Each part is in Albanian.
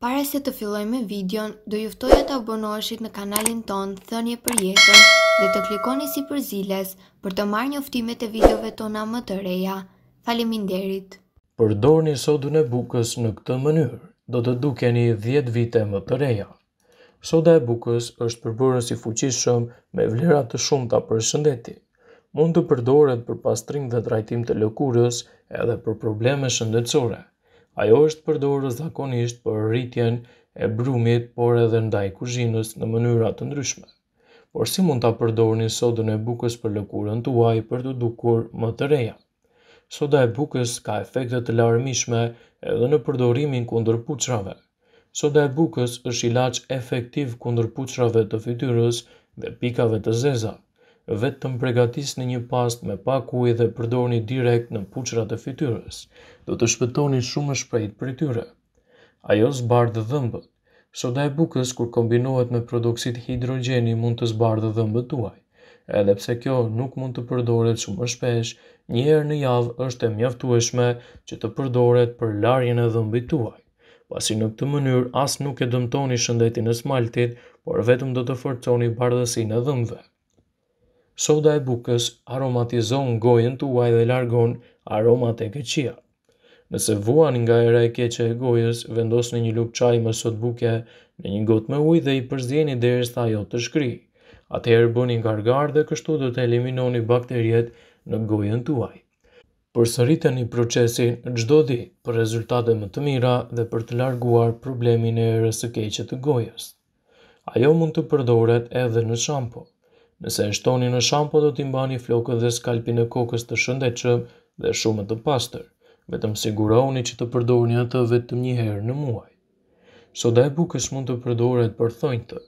Pare se të filloj me videon, do e të abonoheshit në kanalin ton Thënje për jetën dhe të klikoni si për ziles për të marrë njoftimet e videove tona më të reja. Faleminderit. Përdor një sodën e bukës në këtë mënyrë, do të dukeni 10 vite më të reja. Soda e bukës është përbërën si fuqishëm me vlerat të shumëta për shëndeti. Mund të përdoret për pastrim dhe drajtim të lëkurës edhe për probleme shëndetësore. Ajo është përdorë zakonisht për rritjen e brumit, por edhe ndaj kuzhinës në mënyrat të ndryshme. Por si mund ta përdorni sodën e bukës për lëkurën tuaj për të dukur më të reja? Soda e bukës ka efekte të larmishme edhe në përdorimin kundër puçrave. Soda e bukës është ilaç efektiv kundër puçrave të fytyrës dhe pikave të zezat vetëm pregatis në një past me pak ujë dhe përdorni direkt në puqrat e fityrës, do të shpëtoni shumë shprejt për tyre. Ajo zbardë dhe dhëmbët. Soda e bukës kur kombinohet me prodoksit hidrogeni mund të zbardhë dhëmbët tuaj. Edhe pse kjo nuk mund të përdoret shumë më shpesh, një herë në javë është e mjaftueshme që të përdoret për larjen e dhëmbit tuaj. Pasi në këtë mënyrë as nuk e dëmtoni shëndetin e smaltit, por vetëm do të forconi bardhësinë e dhëmbëve soda e bukës aromatizon gojën tuaj dhe largon aromat e keqia. Nëse vuan nga era e keqe e gojës, vendos në një lukë qaj më sot buke në një gotë me ujë dhe i përzdjeni dhe e sta jo të shkri. Atëherë bëni një gargar dhe kështu do të eliminoni bakterjet në gojën tuaj. Për sërite një procesin gjdo di për rezultate më të mira dhe për të larguar problemin e erës së keqe të gojës. Ajo mund të përdoret edhe në shampo. Nëse e shtoni në shampo do t'i mbani flokët dhe skalpin e kokës të shëndetshëm dhe shumë të pastër. Vetëm sigurohuni që të përdorni atë vetëm një herë në muaj. Soda e bukës mund të përdoret për thonjtë.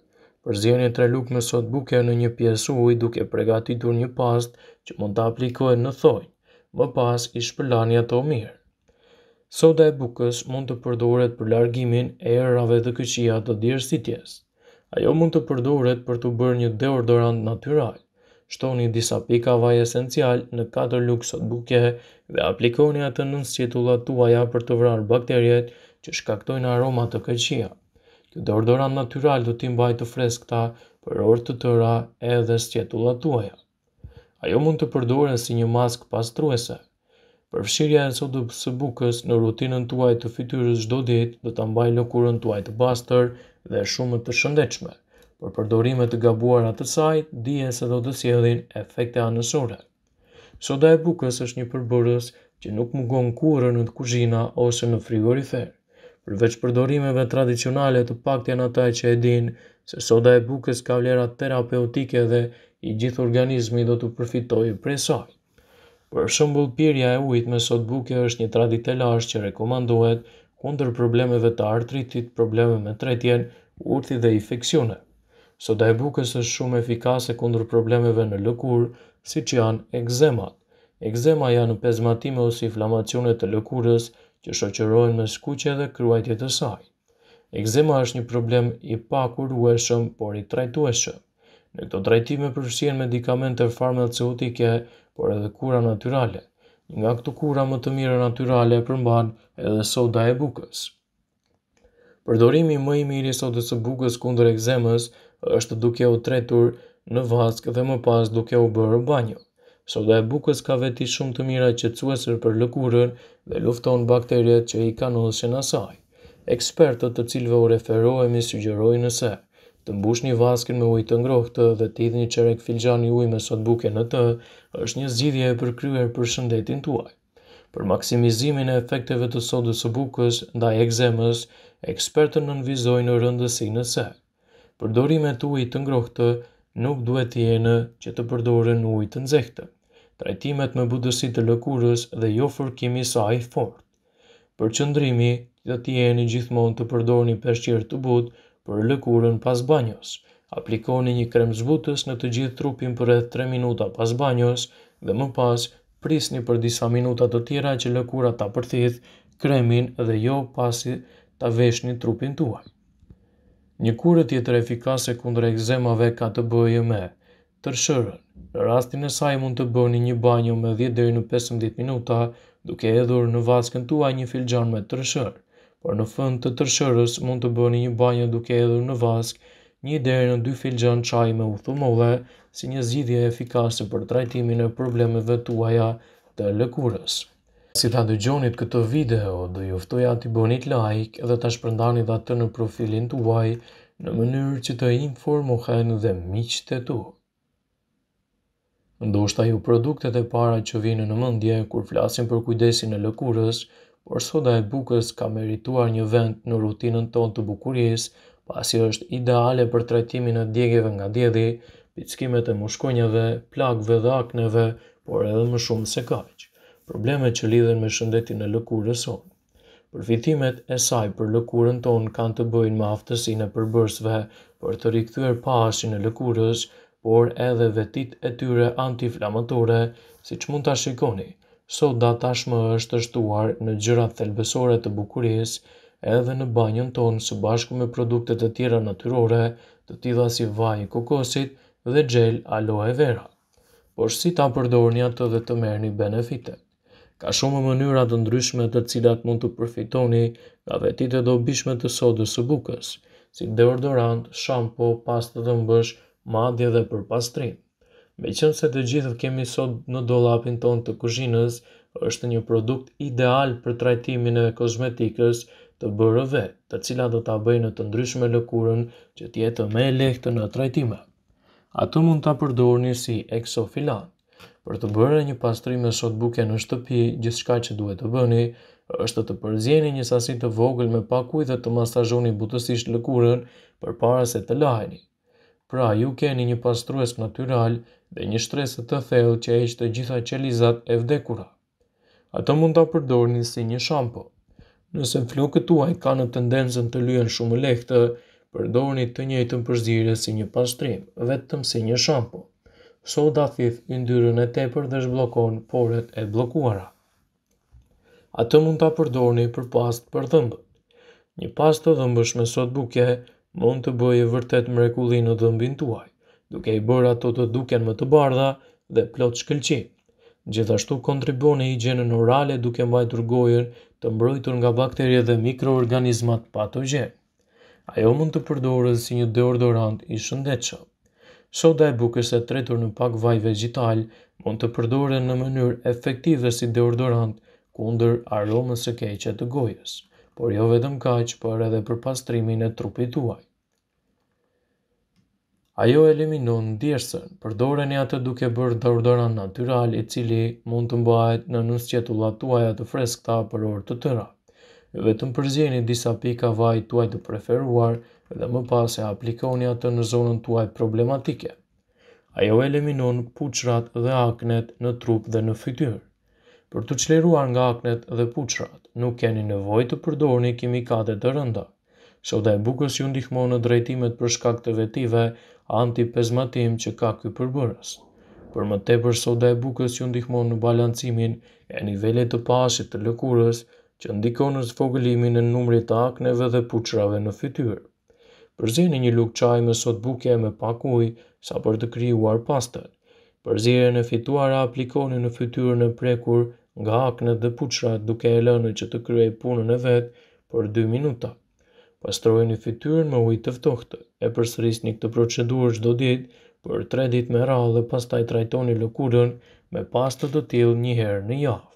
Përzieni 3 lugë me sodë buke në një pjesë ujë duke përgatitur një pastë që mund të aplikohet në thonjtë. Më pas i shpëlani ato mirë. Soda e bukës mund të përdoret për largimin e erave dhe këqija të djersitjes. Ajo mund të përdoret për të bërë një deodorant natyral. Shtoni disa pika vaj esencial në 4 luksot buke dhe aplikoni atë në nësqetullat tuaja për të vrarë bakterjet që shkaktojnë aromat të këqia. Kjo deodorant natyral do t'i mbaj të freskta për orë të tëra edhe sqetullat tuaja. Ajo mund të përdoret si një mask pastruese. truese. Përfshirja e sotë së bukës në rutinën të të fityrës gjdo dit dhe të ambaj lëkurën të të bastër dhe shumë të shëndechme. Për përdorimet të gabuar atë saj, dije se do të sjedhin efekte anësore. Soda e bukës është një përbërës që nuk më gonë kurë në të kuzhina ose në frigorifer. Përveç përdorimeve tradicionale të pakt janë ataj që e dinë se soda e bukës ka vlerat terapeutike dhe i gjithë organizmi do të përfitoj prej presajt. Për shumë pirja e ujtë me sot buke është një tradit e lash që rekomandohet kundër problemeve të artritit, probleme me tretjen, urti dhe infekcione. Soda e bukës është shumë efikase kundër problemeve në lëkur, si që janë ekzemat. Ekzema janë në pezmatime ose inflamacionet të lëkurës që shoqerojnë me skuqe dhe kruajtjet të saj. Ekzema është një problem i pakur ueshëm, por i trajtueshëm. Në këto drejtime përfshihen medikamente farmaceutike, por edhe kura natyrale. Nga këto kura më të mira natyrale përmban edhe soda e bukës. Përdorimi më i mirë i sodës së bukës kundër ekzemës është duke u tretur në vaskë dhe më pas duke u bërë banjo. Soda e bukës ka veti shumë të mira qetësuese për lëkurën dhe lufton bakteriet që i kanë ulëshën asaj. Ekspertët të cilëve u referohemi sugjerojnë se Të mbush një vaskën me ujë të ngrohtë dhe të hidhni çerek filxhani uj me sot buke në të, është një zgjidhje e përkryer për shëndetin tuaj. Për maksimizimin e efekteve të sodës së bukës ndaj ekzemës, ekspertët nënvizojnë në rëndësinë e saj. Përdorimi ujtë të ngrohtë nuk duhet të jenë që të përdoren ujë të nxehtë. Trajtimet me budësi të lëkurës dhe jo fërkimi i saj fort. Përqendrimi do të jeni gjithmonë të përdorni peshqir të butë për lëkurën pas banjos. Aplikoni një krem zbutës në të gjithë trupin për e 3 minuta pas banjos dhe më pas prisni për disa minuta të tjera që lëkura ta përthith kremin dhe jo pasi ta veshni trupin tuaj. Një kurët tjetër efikase kundre ekzemave ka të bëjë me tërshërën. Në rastin e saj mund të bëni një banjo me 10 në 15 minuta duke edhur në vaskën tuaj një filxan me tërshërë por në fund të tërshërës mund të bëni një banjë duke edhe në vask, një derë në dy filxan qaj me uthumove, si një zgjidhje efikase për trajtimin e problemeve tuaja të lëkurës. Si ta gjonit këtë video, dhe juftoja të bonit like edhe të shpërndani dhe të në profilin të uaj në mënyrë që të informohen dhe miqët e tu. Ndo shta ju produktet e para që vinë në mëndje kur flasin për kujdesin e lëkurës, por soda e bukës ka merituar një vend në rutinën tonë të bukurisë, pasi është ideale për trajtimin e djegjeve nga djedi, pizkimet e mushkonjave, plagëve dhe akneve, por edhe më shumë se kaq. Problemet që lidhen me shëndetin e lëkurës son. Përfitimet e saj për lëkurën tonë kanë të bëjnë me aftësinë e përbërësve për të rikthyer pashin e lëkurës, por edhe vetit e tyre antiflamatore, siç mund ta shikoni sot da tashmë është shtuar në gjyrat thelbesore të bukuris edhe në banjën tonë së bashku me produktet të tjera natyrore të tida si vaj i kokosit dhe gjel aloe vera. Por si ta përdorni të dhe të merë benefite? Ka shumë mënyra të ndryshme të cilat mund të përfitoni nga vetit e dobishme të sodës së bukës, si deodorant, shampo, pastë dhe mbësh, madje dhe për pastrim qënë se të gjithë kemi sot në dollapin ton të kuzhinës, është një produkt ideal për trajtimin e kozmetikës të bërëve, të cila do t'a bëjnë të ndryshme lëkurën që tjetë me lehtë në trajtime. Ato mund t'a përdorni si exofilan. Për të bërë një pastrim e sot buke në shtëpi, gjithë që duhet të bëni, është të përzjeni një sasit të vogël me pakuj dhe të masajoni butësisht lëkurën për para se të laheni. Pra, ju keni një pastrues natural dhe një shtresë të thellë që heq të gjitha qelizat e vdekura. Ato mund ta përdorni si një shampo. Nëse flokët tuaj kanë tendencën të lyhen shumë lehtë, përdorni të njëjtën përzierje si një pastrim, vetëm si një shampo. Soda thith yndyrën ndyrën e tepër dhe zhbllokon porët e bllokuara. Ato mund ta përdorni për pastë për dhëmbë. Një pastë të dhëmbësh me sodë buke mund të bëjë vërtet mrekullinë dhëmbin tuaj duke i bërë ato të duken më të bardha dhe plot shkëlqim. Gjithashtu kontribon e higjenën orale duke mbajtur gojën të mbrojtur nga bakterje dhe mikroorganizmat patogjen. Ajo mund të përdorët si një deodorant i shëndetshëm. Soda e bukës e tretur në pak vaj vegetal mund të përdore në mënyrë efektive si deodorant kundër aromës së keqe të gojës, por jo vetëm kaq, por edhe për pastrimin e trupit tuaj. Ajo eliminon ndjeshtën, përdoreni atë duke bërë dorëdhënat natural i cili mund të mbajt në nusqetullat tuaja të freskëta për orë të tëra. vetëm përzjeni disa pika vaj tuaj të preferuar dhe më pas e aplikoni atë në zonën tuaj problematike. Ajo eliminon puçrat dhe aknet në trup dhe në fytyrë. Për të qleruar nga aknet dhe puçrat, nuk keni nevojë të përdorni kimikate të rënda. Shota e bukës ju ndihmonë në drejtimet për shkak të vetive anti-pezmatim që ka këtë përbërës. Për më tepër soda e bukës ju ndihmonë në balancimin e nivellet të pashit të lëkurës që ndikonë në sfogëlimin e numri të akneve dhe puqrave në fytyrë. Përzirë një lukë qaj me sot buke e me pakuj sa për të kryuar pastër. Përzirë në fituara aplikoni në fytyrë në prekur nga akne dhe puqrat duke e lënë që të kryoj punën e vetë për 2 minutat. Pastrojë një fityrën me ujtë të ftohtë, e përsëris një këtë procedurë qdo ditë për tre ditë me rallë dhe pastaj trajtoni lëkurën me pastë të tilë një herë në javë.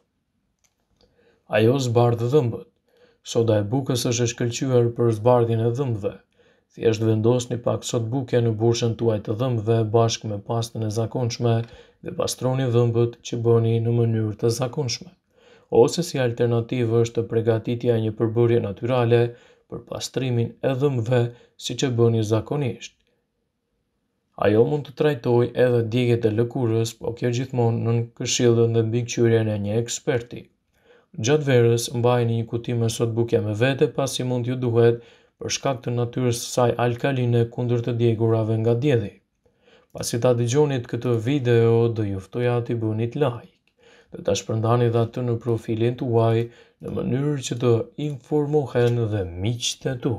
Ajo zbardhë dhëmbët. Soda e bukës është e shkëllqyër për zbardhin e dhëmbëve. Thjesht vendos një pak sot buke në burshën tuaj të dhëmbëve bashkë me pastën e zakonshme dhe pastroni dhëmbët që bëni në mënyrë të zakonshme. Ose si alternativë është të pregatitja një përbërje naturale për pastrimin e dhëmve si që bëni zakonisht. Ajo mund të trajtoj edhe djegjet e lëkurës, po kjo gjithmonë në këshillën dhe bikqyrien e një eksperti. Gjatë verës, mbajni një kutime me sot buke me vete, pasi mund ju duhet për shkak të natyrës saj alkaline kundër të djegurave nga djedhi. Pasi ta digjonit këtë video, dhe juftoja të i bunit like, dhe ta shpërndani dhe të në profilin të uaj, në mënyrë që të informohen dhe miqët e tu